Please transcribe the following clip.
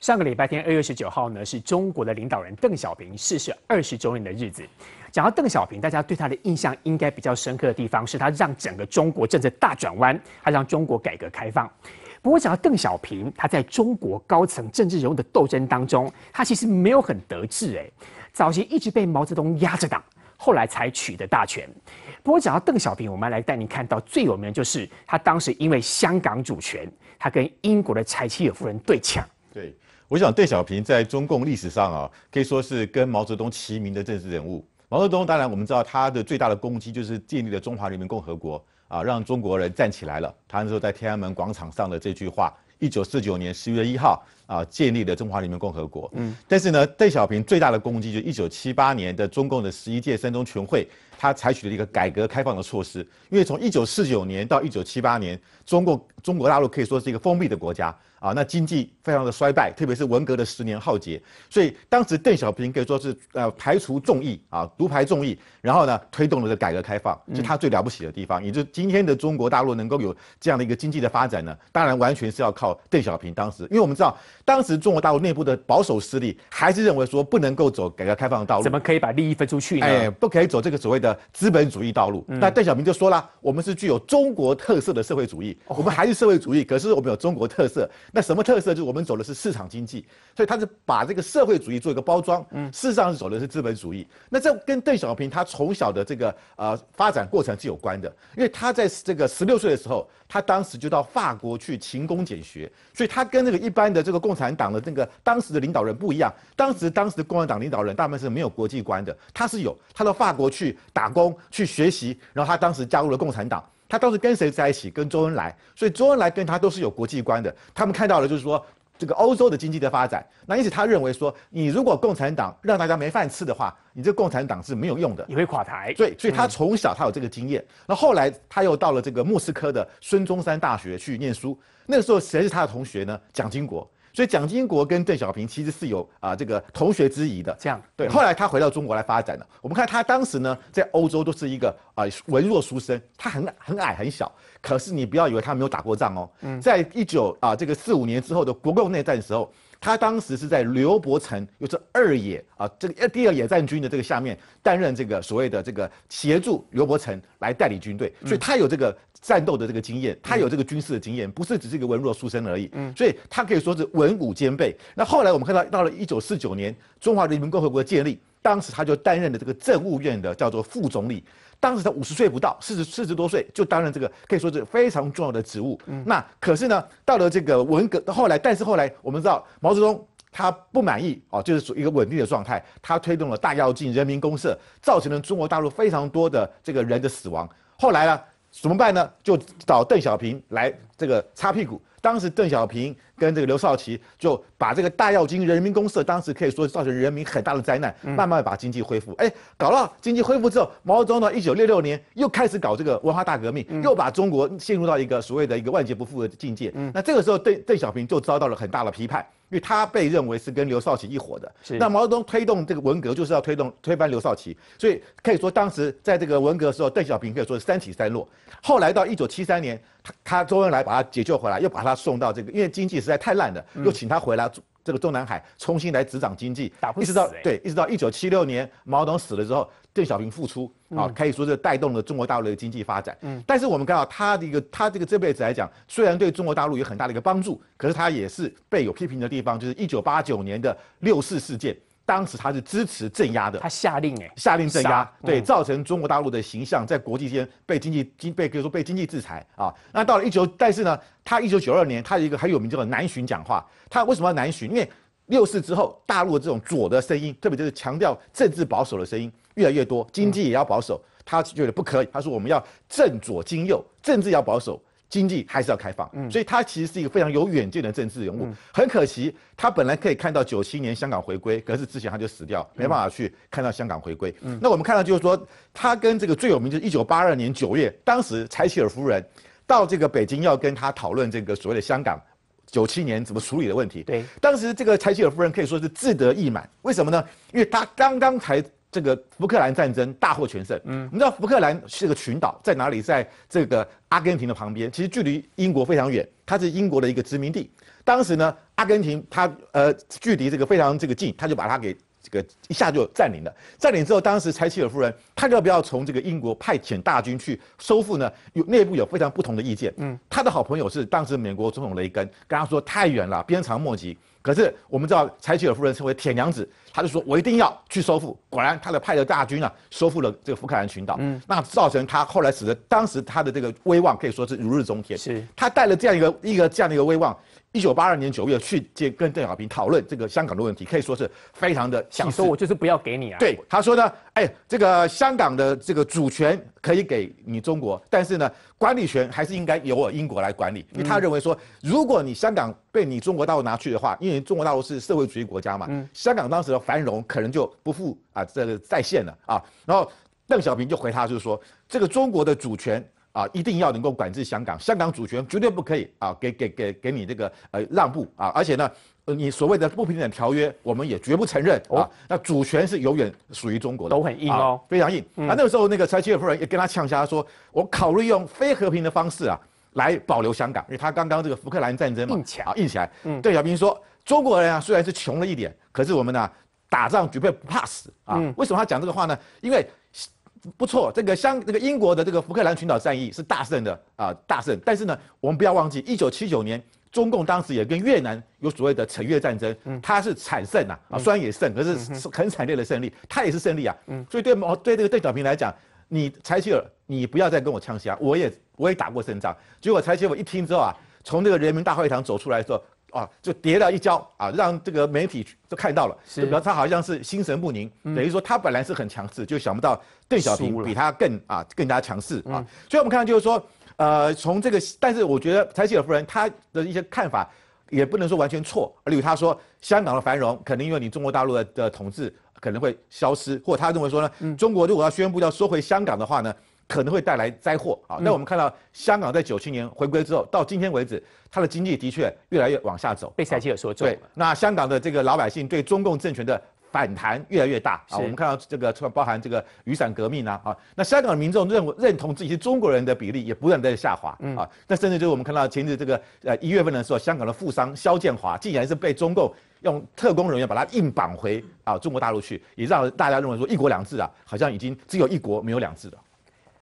上个礼拜天，二月十九号呢，是中国的领导人邓小平逝世二十周年的日子。讲到邓小平，大家对他的印象应该比较深刻的地方是他让整个中国政治大转弯，他让中国改革开放。不过，讲到邓小平，他在中国高层政治人物的斗争当中，他其实没有很得志，诶，早期一直被毛泽东压着打，后来才取得大权。不过，讲到邓小平，我们来带您看到最有名的就是他当时因为香港主权，他跟英国的柴契尔夫人对抢。对。我想，邓小平在中共历史上啊，可以说是跟毛泽东齐名的政治人物。毛泽东当然我们知道，他的最大的功绩就是建立了中华人民共和国啊，让中国人站起来了。他那时候在天安门广场上的这句话：“一九四九年十月一号啊，建立了中华人民共和国。”嗯。但是呢，邓小平最大的功绩就一九七八年的中共的十一届三中全会。他采取了一个改革开放的措施，因为从一九四九年到一九七八年，中国中国大陆可以说是一个封闭的国家啊，那经济非常的衰败，特别是文革的十年浩劫。所以当时邓小平可以说是呃排除众议啊，独排众议，然后呢推动了这改革开放，就他最了不起的地方。也就今天的中国大陆能够有这样的一个经济的发展呢，当然完全是要靠邓小平当时，因为我们知道当时中国大陆内部的保守势力还是认为说不能够走改革开放的道路，怎么可以把利益分出去呢？哎，不可以走这个所谓的。资本主义道路，那邓小平就说了，我们是具有中国特色的社会主义，我们还是社会主义，可是我们有中国特色。那什么特色？就是我们走的是市场经济。所以他是把这个社会主义做一个包装，嗯，事实上是走的是资本主义。那这跟邓小平他从小的这个呃发展过程是有关的，因为他在这个十六岁的时候，他当时就到法国去勤工俭学，所以他跟那个一般的这个共产党的那个当时的领导人不一样。当时当时的共产党领导人大部分是没有国际观的，他是有，他到法国去。打工去学习，然后他当时加入了共产党，他当时跟谁在一起？跟周恩来。所以周恩来跟他都是有国际观的。他们看到了，就是说这个欧洲的经济的发展，那因此他认为说，你如果共产党让大家没饭吃的话，你这共产党是没有用的，你会垮台。对，所以他从小他有这个经验。那后来他又到了这个莫斯科的孙中山大学去念书，那个时候谁是他的同学呢？蒋经国。所以蒋经国跟邓小平其实是有啊这个同学之谊的，这样对。后来他回到中国来发展了。我们看他当时呢在欧洲都是一个啊文弱书生，他很很矮很小，可是你不要以为他没有打过仗哦，在一九啊这个四五年之后的国共内战的时候。他当时是在刘伯承，又是二野啊，这个第二野战军的这个下面担任这个所谓的这个协助刘伯承来代理军队，所以他有这个战斗的这个经验，他有这个军事的经验，不是只是一个文弱书生而已，嗯，所以他可以说是文武兼备。那后来我们看到，到了一九四九年中华人民共和国建立。当时他就担任了这个政务院的叫做副总理，当时他五十岁不到，四十四十多岁就担任这个可以说是非常重要的职务。那可是呢，到了这个文革后来，但是后来我们知道毛泽东他不满意哦，就是属一个稳定的状态，他推动了大跃进、人民公社，造成了中国大陆非常多的这个人的死亡。后来呢，怎么办呢？就找邓小平来这个擦屁股。当时邓小平。跟这个刘少奇就把这个大药进、人民公社，当时可以说造成人民很大的灾难，慢慢把经济恢复。哎，搞了经济恢复之后，毛泽东呢，一九六六年又开始搞这个文化大革命，又把中国陷入到一个所谓的一个万劫不复的境界。那这个时候，邓邓小平就遭到了很大的批判，因为他被认为是跟刘少奇一伙的。那毛泽东推动这个文革，就是要推动推翻刘少奇，所以可以说当时在这个文革的时候，邓小平可以说是三起三落。后来到一九七三年。他周恩来把他解救回来，又把他送到这个，因为经济实在太烂了，又请他回来，这个中南海重新来执掌经济，打不死。对，一直到一九七六年毛泽东死了之后，邓小平复出，啊，可以说是带动了中国大陆的经济发展。嗯，但是我们看到他的一个，他这个这辈子来讲，虽然对中国大陆有很大的一个帮助，可是他也是被有批评的地方，就是一九八九年的六四事件。当时他是支持镇压的，他下令哎，下令镇压，对，造成中国大陆的形象在国际间被经济经被可以说被经济制裁啊。那到了一九，但是呢，他一九九二年，他有一个很有名叫做南巡讲话。他为什么要南巡？因为六四之后，大陆的这种左的声音，特别就是强调政治保守的声音越来越多，经济也要保守。他觉得不可以，他说我们要正左经右，政治要保守。经济还是要开放，所以他其实是一个非常有远见的政治人物。很可惜，他本来可以看到九七年香港回归，可是之前他就死掉，没办法去看到香港回归。那我们看到就是说，他跟这个最有名就是一九八二年九月，当时柴契尔夫人到这个北京要跟他讨论这个所谓的香港九七年怎么处理的问题。对，当时这个柴契尔夫人可以说是志得意满，为什么呢？因为他刚刚才。这个乌克兰战争大获全胜。嗯，我们知道乌克兰这个群岛在哪里？在这个阿根廷的旁边，其实距离英国非常远，它是英国的一个殖民地。当时呢，阿根廷它呃距离这个非常这个近，他就把它给这个一下就占领了。占领之后，当时柴契尔夫人他要不要从这个英国派遣大军去收复呢？有内部有非常不同的意见。嗯，他的好朋友是当时美国总统雷根跟他说太远了，鞭长莫及。可是我们知道，柴契尔夫人称为铁娘子，她就说我一定要去收复。果然，她的派的大军啊，收复了这个福克兰群岛。嗯，那造成她后来使得当时她的这个威望可以说是如日中天。是，她带了这样一个一个这样的一个威望。一九八二年九月去接跟邓小平讨论这个香港的问题，可以说是非常的。想说我就是不要给你啊？对，他说呢，哎，这个香港的这个主权可以给你中国，但是呢，管理权还是应该由我英国来管理，因为他认为说，如果你香港被你中国大陆拿去的话，因为中国大陆是社会主义国家嘛，香港当时的繁荣可能就不复啊这个再现了啊。然后邓小平就回他就是说，这个中国的主权。啊，一定要能够管制香港，香港主权绝对不可以啊！给给给给你这个呃让步啊！而且呢，你所谓的不平等条约，我们也绝不承认啊！那主权是永远属于中国的。都很硬哦，非常硬。那那个时候，那个柴契尔夫人也跟他呛下，他说：“我考虑用非和平的方式啊，来保留香港，因为他刚刚这个福克兰战争嘛，硬起来，硬起来。”邓小平说：“中国人啊，虽然是穷了一点，可是我们呢，打仗绝对不怕死啊！为什么他讲这个话呢？因为。”不错，这个香，这个英国的这个福克兰群岛战役是大胜的啊，大胜。但是呢，我们不要忘记，一九七九年，中共当时也跟越南有所谓的柬越战争，它是惨胜啊，啊，虽然也胜，可是是很惨烈的胜利，它也是胜利啊。所以对毛，对这个邓小平来讲，你柴奇尔，你不要再跟我呛呛，我也我也打过胜仗。结果柴奇尔一听之后啊，从这个人民大会堂走出来候，啊，就跌了一跤啊，让这个媒体就看到了。是，比如他好像是心神不宁，等于说他本来是很强势，就想不到邓小平比他更啊更加强势啊。所以，我们看到就是说，呃，从这个，但是我觉得柴契尔夫人她的一些看法也不能说完全错，例如她说香港的繁荣肯定因为你中国大陆的的统治可能会消失，或者他认为说呢，中国如果要宣布要收回香港的话呢？可能会带来灾祸啊！那我们看到香港在九七年回归之后，到今天为止，它的经济的确越来越往下走，被财界所做。对，那香港的这个老百姓对中共政权的反弹越来越大啊！我们看到这个包含这个雨伞革命啊啊！那香港的民众认认同自己是中国人的比例也不断在下滑啊！那甚至就是我们看到前日这个呃一月份的时候，香港的富商肖建华竟然是被中共用特工人员把他硬绑回啊中国大陆去，也让大家认为说一国两制啊，好像已经只有一国没有两制了。